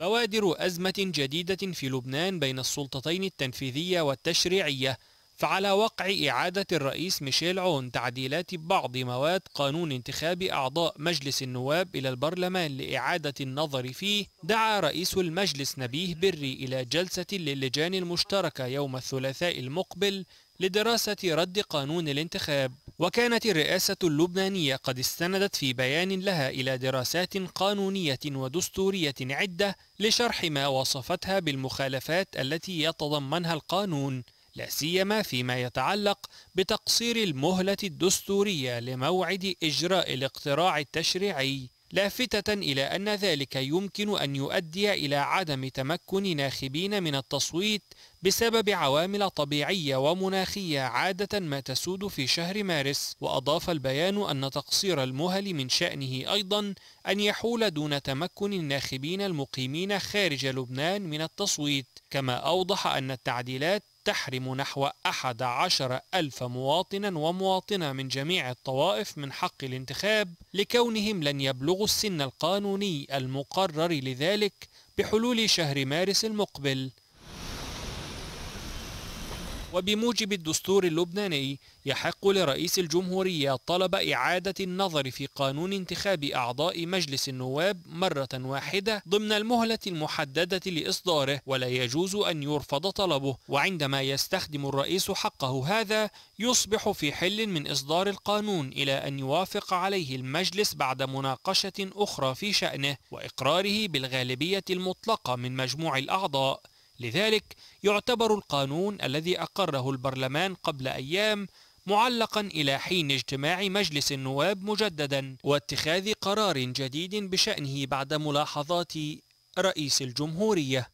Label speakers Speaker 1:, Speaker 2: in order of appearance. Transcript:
Speaker 1: بوادر أزمة جديدة في لبنان بين السلطتين التنفيذية والتشريعية فعلى وقع إعادة الرئيس ميشيل عون تعديلات بعض مواد قانون انتخاب أعضاء مجلس النواب إلى البرلمان لإعادة النظر فيه دعا رئيس المجلس نبيه بري إلى جلسة للجان المشتركة يوم الثلاثاء المقبل لدراسة رد قانون الانتخاب وكانت الرئاسة اللبنانية قد استندت في بيان لها إلى دراسات قانونية ودستورية عدة لشرح ما وصفتها بالمخالفات التي يتضمنها القانون لا سيما فيما يتعلق بتقصير المهلة الدستورية لموعد إجراء الاقتراع التشريعي لافتة إلى أن ذلك يمكن أن يؤدي إلى عدم تمكن ناخبين من التصويت بسبب عوامل طبيعية ومناخية عادة ما تسود في شهر مارس، وأضاف البيان أن تقصير المهل من شأنه أيضا أن يحول دون تمكن الناخبين المقيمين خارج لبنان من التصويت، كما أوضح أن التعديلات تحرم نحو أحد عشر ألف مواطنا ومواطنة من جميع الطوائف من حق الانتخاب لكونهم لن يبلغوا السن القانوني المقرر لذلك بحلول شهر مارس المقبل وبموجب الدستور اللبناني يحق لرئيس الجمهورية طلب إعادة النظر في قانون انتخاب أعضاء مجلس النواب مرة واحدة ضمن المهلة المحددة لإصداره ولا يجوز أن يرفض طلبه وعندما يستخدم الرئيس حقه هذا يصبح في حل من إصدار القانون إلى أن يوافق عليه المجلس بعد مناقشة أخرى في شأنه وإقراره بالغالبية المطلقة من مجموع الأعضاء لذلك يعتبر القانون الذي أقره البرلمان قبل أيام معلقا إلى حين اجتماع مجلس النواب مجددا واتخاذ قرار جديد بشأنه بعد ملاحظات رئيس الجمهورية